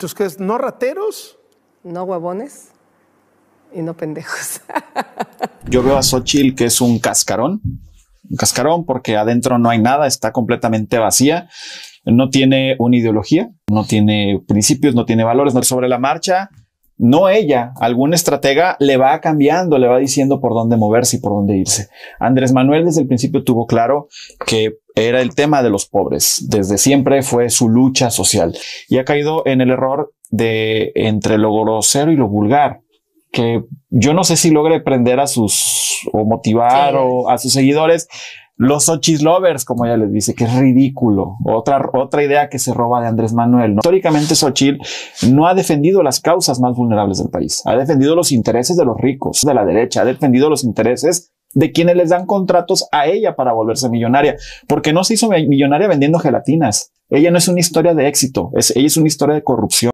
Entonces, es? ¿No rateros? No huevones y no pendejos. Yo veo a Xochitl que es un cascarón, un cascarón porque adentro no hay nada, está completamente vacía, no tiene una ideología, no tiene principios, no tiene valores, no sobre la marcha. No ella, algún estratega le va cambiando, le va diciendo por dónde moverse y por dónde irse. Andrés Manuel desde el principio tuvo claro que era el tema de los pobres. Desde siempre fue su lucha social y ha caído en el error de entre lo grosero y lo vulgar que yo no sé si logre prender a sus o motivar a sus seguidores los ochis lovers, como ella les dice, que es ridículo. Otra, otra idea que se roba de Andrés Manuel. Históricamente, Xochitl no ha defendido las causas más vulnerables del país. Ha defendido los intereses de los ricos, de la derecha. Ha defendido los intereses de quienes les dan contratos a ella para volverse millonaria, porque no se hizo millonaria vendiendo gelatinas. Ella no es una historia de éxito, es, ella es una historia de corrupción.